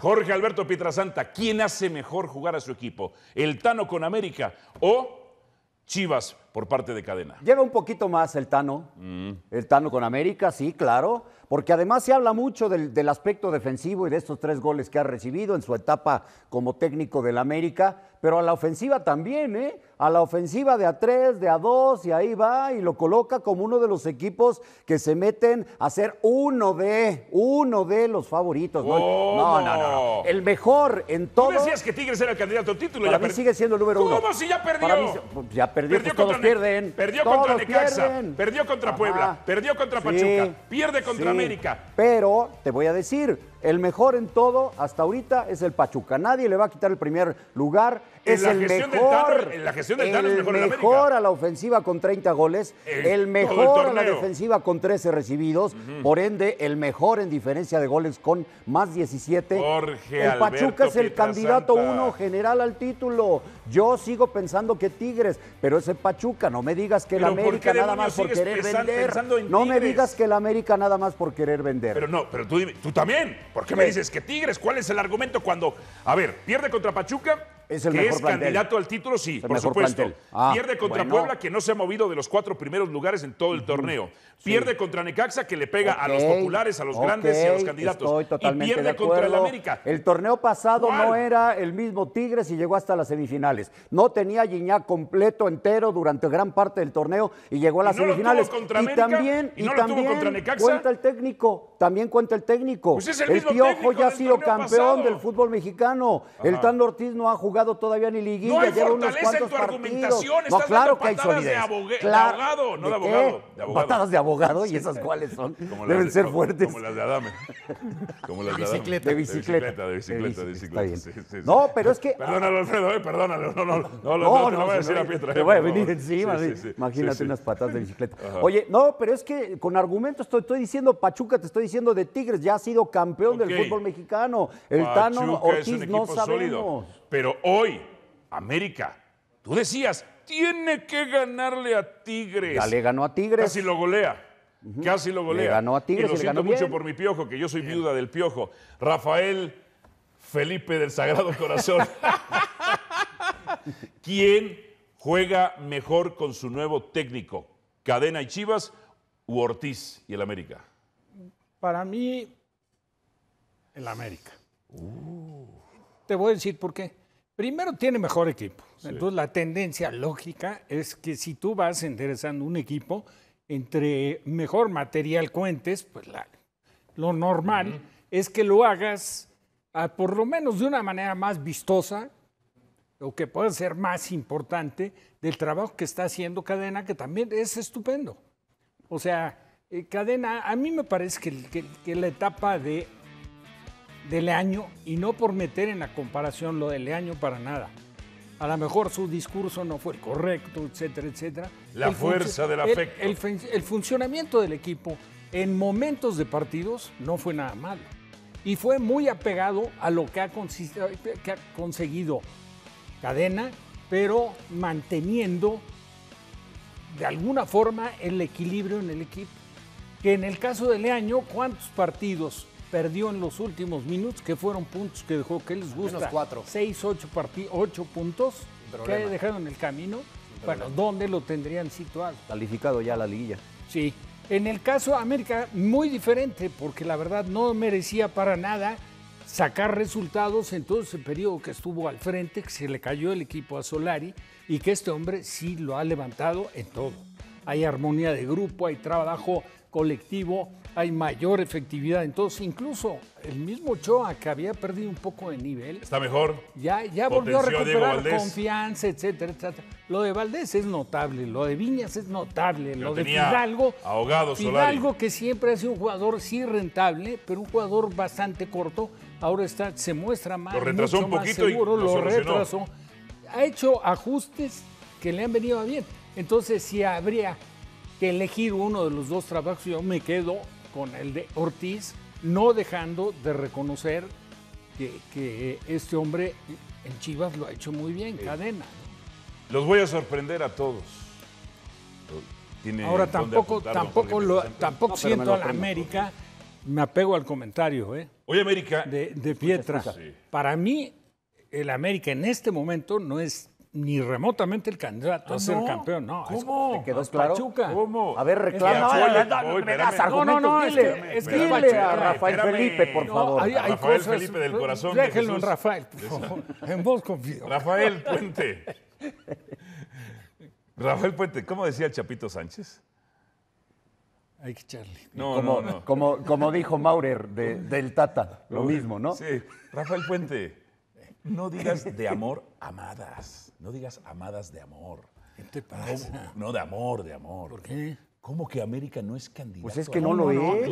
Jorge Alberto Pietrasanta, ¿quién hace mejor jugar a su equipo? ¿El Tano con América o Chivas por parte de Cadena? Lleva un poquito más el Tano. Mm. El Tano con América, sí, claro porque además se habla mucho del, aspecto defensivo y de estos tres goles que ha recibido en su etapa como técnico del América, pero a la ofensiva también, ¿eh? A la ofensiva de a tres, de a dos, y ahí va y lo coloca como uno de los equipos que se meten a ser uno de, uno de los favoritos. ¿no? no, no, El mejor en todo. Tú decías que Tigres era el candidato al título. Para ya mí sigue siendo el número uno. ¿Cómo si ya perdió? Pues, ya perdió, pues, todos pierden. Perdió contra Necaxa, perdió contra Puebla, perdió contra Pachuca, pierde contra sí. Pero te voy a decir, el mejor en todo hasta ahorita es el Pachuca. Nadie le va a quitar el primer lugar. es el mejor. la gestión del es mejor, mejor a la ofensiva con 30 goles. El, mejor a la defensiva con 13 recibidos. Por ende, el mejor en diferencia de goles con más 17. Jorge el Pachuca es el candidato uno general al título. Yo sigo pensando que Tigres, pero ese Pachuca, no me digas que el América nada más por querer vender. No me digas que el América nada más por querer vender. Pero no, pero tú, dime, tú también. ¿Por qué me dices que Tigres? ¿Cuál es el argumento cuando, a ver, pierde contra Pachuca es que es candidato al título, sí, por supuesto. Ah, pierde contra Puebla, que no se ha movido de los cuatro primeros lugares en todo el torneo. Pierde contra Necaxa, que le pega a los populares, a los grandes y a los candidatos. totalmente y pierde contra el América. El torneo pasado no era el mismo Tigres y llegó hasta las semifinales. No tenía Gignac completo, entero, durante gran parte del torneo y llegó a las semifinales. y también, y, también cuenta el técnico, también cuenta el técnico. Pues el, ya ha sido campeón del fútbol mexicano. El Tando Ortiz no ha jugado todavía ni liguilla. No hay fortalecen en tu argumentación. Estás no, claro hay solidez. De, claro. abogado, no de, abogado, Patadas de abogado, ¿y esas cuáles son? Deben ser fuertes. Como las de Adame. Como las de, Bicicleta. de bicicleta. De bicicleta, de bicicleta, No, pero es que... Perdónalo, Alfredo, eh, perdónalo. No, no, no, voy a decir a Pietra. Te eh, voy a venir encima. Imagínate unas patadas de bicicleta. Oye, no, pero es que con argumentos estoy diciendo Pachuca, te estoy diciendo de Tigres, ya ha sido campeón del fútbol mexicano. El Tano Ortiz no sabemos. Pero hoy, América, tú decías, tiene que ganarle a Tigres. Ya le ganó a Tigres. Casi lo golea. Casi lo golea. Le ganó a Tigres. Y lo siento mucho por mi piojo, que yo soy viuda del piojo. Rafael Felipe del Sagrado Corazón. ¿Quién juega mejor con su nuevo técnico? ¿Cadena y Chivas u Ortiz y el América? Para mí, el América. Uh. Te voy a decir por qué. Primero tiene mejor equipo. Entonces la tendencia lógica es que si tú vas enderezando un equipo, entre mejor material cuentes, pues lo normal es que lo hagas ah, por lo menos de una manera más vistosa o que pueda ser más importante del trabajo que está haciendo Cadena, que también es estupendo. O sea, eh, Cadena, a mí me parece que la etapa de de Leaño, y no por meter en la comparación lo de Leaño para nada. A lo mejor su discurso no fue correcto, etcétera, etcétera. La fuerza del afecto. El, funcionamiento del equipo en momentos de partidos no fue nada malo. Y fue muy apegado a lo que ha, que ha conseguido Cadena, pero manteniendo de alguna forma el equilibrio en el equipo. Que en el caso de Leaño, ¿cuántos partidos perdió en los últimos minutos, que fueron puntos que dejó que les gusta. cuatro. Seis, ocho, ocho puntos que dejaron en el camino. Bueno, ¿dónde lo tendrían situado? Calificado ya la liguilla. Sí. En el caso de América, muy diferente, porque la verdad no merecía para nada sacar resultados en todo ese periodo que estuvo al frente, que se le cayó el equipo a Solari y que este hombre sí lo ha levantado en todo. Hay armonía de grupo, hay trabajo colectivo, hay mayor efectividad. Entonces, incluso el mismo Choa, que había perdido un poco de nivel. Está mejor. Ya, ya volvió a recuperar confianza, etcétera, etcétera. Lo de Valdés es notable, lo de Viñas es notable, lo de Fidalgo. Ahogado, Fidalgo, que siempre ha sido un jugador, sí rentable, pero un jugador bastante corto. Ahora está, se muestra más. Lo retrasó un poquito seguro, lo, retrasó. Ha hecho ajustes que le han venido bien. Entonces, si habría que elegir uno de los dos trabajos. Yo me quedo con el de Ortiz, no dejando de reconocer que, este hombre en Chivas lo ha hecho muy bien, cadena. Los voy a sorprender a todos. Ahora tampoco, tampoco, lo, tampoco siento a la América, me apego al comentario, ¿eh? América. De, pues, Pietra. Pues, Para mí, el América en este momento no es ni remotamente el candidato ah, a ser campeón, no. ¿Cómo? ¿Te quedó claro? ¿Cómo? A ver, reclama. No, no, no, dile a Rafael Felipe, por favor. Rafael Felipe del corazón. Déjenlo en Rafael, En vos confío. Rafael Puente. Rafael Puente, ¿cómo decía el Chapito Sánchez? Hay que echarle. No, como, no, no. Como, como dijo Maurer de, del Tata, lo mismo, ¿no? Sí, Rafael Puente. No digas de amor, amadas. No digas amadas de amor. ¿Qué te pasa? No, de amor, de amor. ¿Por qué? ¿Cómo que América no es candidato? Pues es que no, lo es.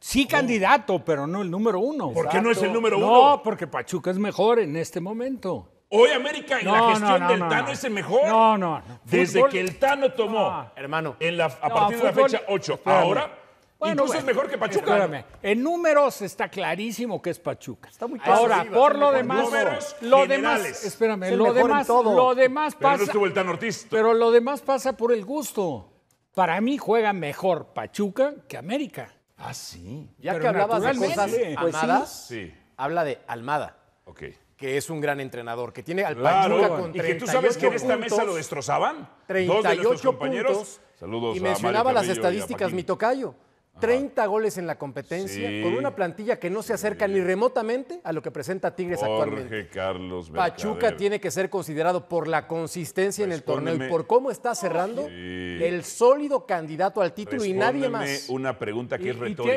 sí candidato, pero no el número uno. ¿Por qué no es el número uno? No, porque Pachuca es mejor en este momento. Hoy América en la gestión del Tano es el mejor. No, no. Desde que el Tano tomó, hermano, a partir de la fecha 8, ahora bueno, es mejor que Pachuca. Espérame. En números está clarísimo que es Pachuca. Está muy claro. Ahora, por lo demás, números lo demás, espérame, lo demás, pasa. Pero estuvo tan Pero lo demás pasa por el gusto. Para mí juega mejor Pachuca que América. Ah, sí. Ya que hablabas de cosas pues sí. amadas, sí. habla de Almada. Ok. Que es un gran entrenador, que tiene al Pachuca con 38 Y tú sabes que en esta mesa lo destrozaban. 38 compañeros. Puntos, y mencionaba las estadísticas, mi tocayo 30 goles en la competencia, con una plantilla que no se acerca ni remotamente a lo que presenta Tigres Jorge actualmente. Carlos Pachuca tiene que ser considerado por la consistencia en el torneo y por cómo está cerrando el sólido candidato al título y nadie más. Una pregunta que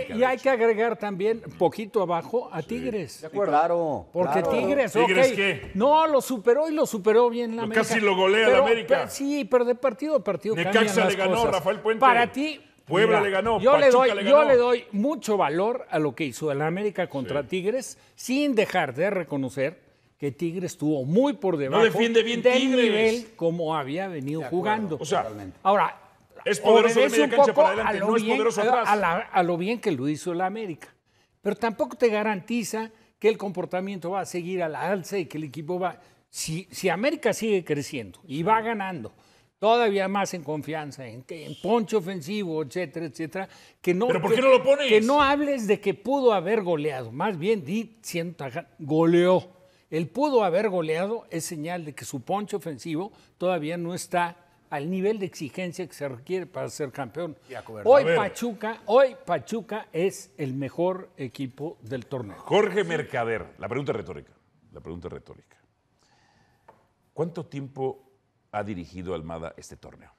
y, Y, hay que agregar también poquito abajo a Tigres. De acuerdo. Claro. Porque Tigres, ¿Tigres qué? No, lo superó y lo superó bien la América. Casi lo golea la América. sí, pero de partido a partido. Necaxa le ganó Rafael Puente. Para ti, Puebla le ganó, yo le, doy, mucho valor a lo que hizo el América contra Tigres, sin dejar de reconocer que Tigres estuvo muy por debajo no defiende nivel como había venido jugando. O sea, ahora es poderoso de un cancha para adelante, no es poderoso atrás. A, lo bien que lo hizo el América. Pero tampoco te garantiza que el comportamiento va a seguir a la alza y que el equipo va. Si, si América sigue creciendo y va ganando, todavía más en confianza, en, en ponche ofensivo, etcétera, etcétera. Que no, ¿Pero por qué no lo pones? Que no hables de que pudo haber goleado, más bien di siendo goleó. El pudo haber goleado es señal de que su ponche ofensivo todavía no está al nivel de exigencia que se requiere para ser campeón. Hoy Pachuca, hoy Pachuca es el mejor equipo del torneo. Jorge Mercader, la pregunta retórica, la pregunta retórica. ¿Cuánto tiempo ha dirigido Almada este torneo.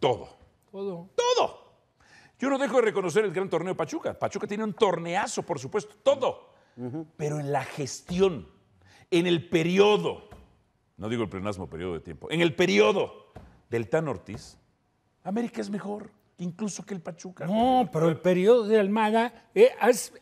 Todo. Todo. Todo. Yo no dejo de reconocer el gran torneo Pachuca. Pachuca tiene un torneazo, por supuesto, todo. Pero en la gestión, en el periodo, no digo el plenasmo periodo de tiempo, en el periodo del Tan Ortiz, América es mejor incluso que el Pachuca. No, pero el periodo de Almada eh,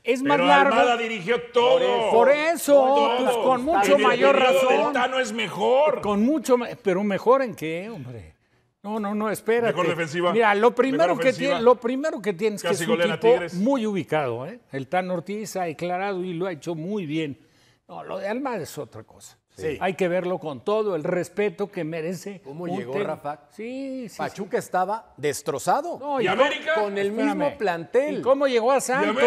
es, más largo. Almada dirigió todo. Por e-, eso, pues, con mucho mayor razón. El Tano es mejor. Con mucho, pero mejor en qué, hombre. No, no, no, espera. Mejor defensiva. Mira, lo primero, que, tiene, lo primero que tienes que es un tipo muy ubicado. ¿eh? El Tano Ortiz ha declarado y lo ha hecho muy bien. No, lo de Almada es otra cosa. Hay que verlo con todo el respeto que merece. ¿Cómo llegó Rafa? Sí, sí. Pachuca estaba destrozado. No, ¿Y América? Con el mismo plantel. ¿Y cómo llegó a Santos?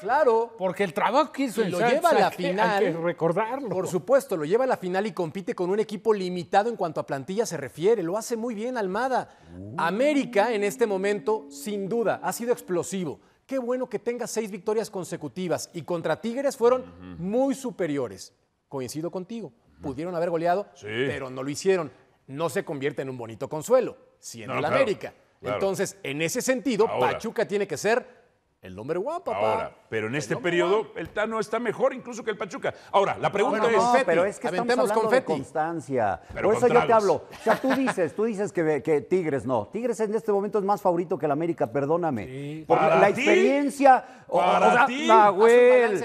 Claro. Porque el trabajo que hizo lo lleva a la final. Hay que recordarlo. Por supuesto, lo lleva a la final y compite con un equipo limitado en cuanto a plantilla se refiere. Lo hace muy bien Almada. Uh. América en este momento, sin duda, ha sido explosivo qué bueno que tenga seis victorias consecutivas y contra Tigres fueron muy superiores coincido contigo. Pudieron haber goleado, pero no lo hicieron. No se convierte en un bonito consuelo, siendo en la América. Entonces, en ese sentido, Pachuca tiene que ser el nombre guapa, papá. Ahora, pero en este periodo el Tano está mejor incluso que el Pachuca. Ahora, la pregunta es. pero es que estamos hablando constancia. Pero Por eso yo te hablo. O sea, tú dices, tú dices que, que, Tigres no. Tigres en este momento es más favorito que el América, perdóname. Porque la experiencia. o, o sea, Nahuel,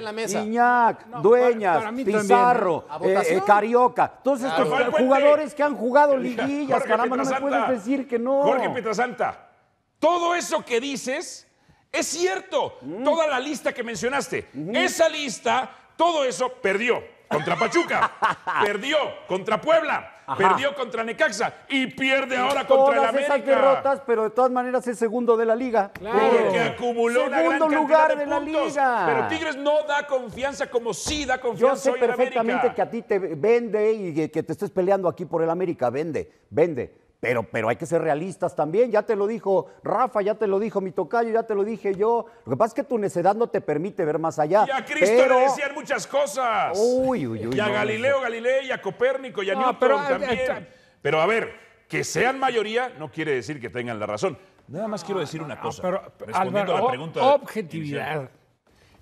Dueñas, Pizarro, ¿eh? eh, eh, Carioca. Todos estos jugadores que han jugado liguillas, caramba, no me puedes decir que no. Jorge Petrasanta, todo eso que dices es cierto, mm. toda la lista que mencionaste, esa lista, todo eso perdió contra Pachuca, perdió contra Puebla, perdió contra Necaxa y pierde ahora contra el América. Esas derrotas, pero de todas maneras es segundo de la liga. Claro. que acumuló segundo lugar de, la liga. Pero Tigres no da confianza como sí da confianza. Yo sé perfectamente que a ti te vende y que te estés peleando aquí por el América, vende, vende pero, pero hay que ser realistas también. Ya te lo dijo Rafa, ya te lo dijo mi tocayo, ya te lo dije yo. Lo que pasa es que tu necedad no te permite ver más allá. Y a Cristo le decían muchas cosas. Uy, uy, uy. Y a Galileo Galilei, a Copérnico, y a Newton eh, eh, también. Eh, pero a ver, que sean mayoría no quiere decir que tengan la razón. Nada más ah, quiero decir una cosa. a la pregunta. Objetividad.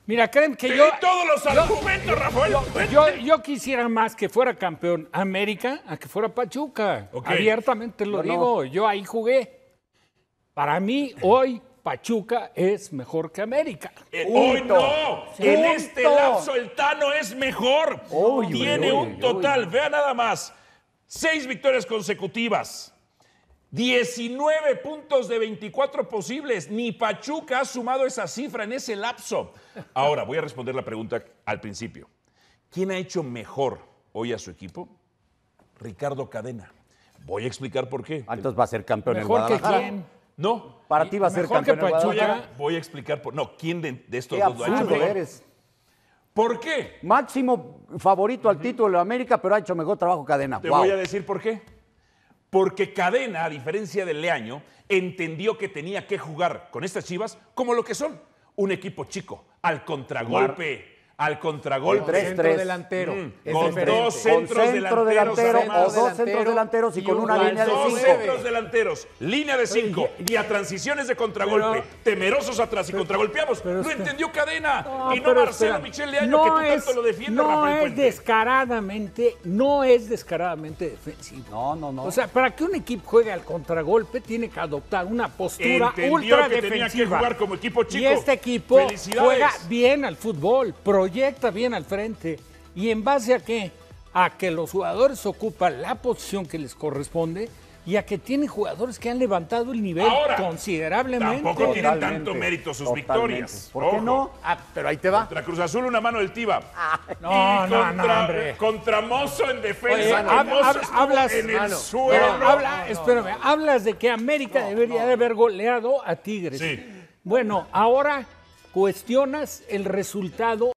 Mira, creen que yo. todos los yo, argumentos, Yo, quisiera más que fuera campeón América a que fuera Pachuca. Abiertamente lo digo. Yo ahí jugué. Para mí, hoy, Pachuca es mejor que América. Eh, hoy no. En este lapso, el Tano es mejor. Tiene un total, vea nada más, seis victorias consecutivas. 19 puntos de 24 posibles. Ni Pachuca ha sumado esa cifra en ese lapso. Ahora, voy a responder la pregunta al principio. ¿Quién ha hecho mejor hoy a su equipo? Ricardo Cadena. Voy a explicar por qué. Entonces va a ser campeón mejor Que quién. No. Para ti va a ser campeón que Pachuca. voy a explicar por No, ¿quién de, estos dos lo ha hecho ¿Por qué? Máximo favorito al título de América, pero ha hecho mejor trabajo Cadena. Te voy a decir por qué porque Cadena, a diferencia del Leaño, entendió que tenía que jugar con estas Chivas como lo que son, un equipo chico, al contragolpe al contragolpe. Centro delantero. Mm. con dos centros delanteros. o dos centros delanteros y, con una línea de cinco. Dos centros delanteros, línea de cinco. Y a transiciones de contragolpe. temerosos atrás y contragolpeamos. no entendió Cadena. y no Marcelo Michel de Año que tú tanto lo defiendes. No es descaradamente, no es descaradamente defensivo. No, no, no. O sea, para que un equipo juegue al contragolpe, tiene que adoptar una postura entendió ultra defensiva. Y este equipo juega bien al fútbol, proyecta bien al frente. ¿Y en base a qué? A que los jugadores ocupan la posición que les corresponde y a que tienen jugadores que han levantado el nivel considerablemente. Tampoco tienen tanto mérito sus victorias. ¿Por qué no? Ah, pero ahí te va. Contra Cruz Azul, una mano del Tiba. no, no, no, Mozo en defensa. hablas, en el suelo. hablas de que América debería haber goleado a Tigres. Bueno, ahora cuestionas el resultado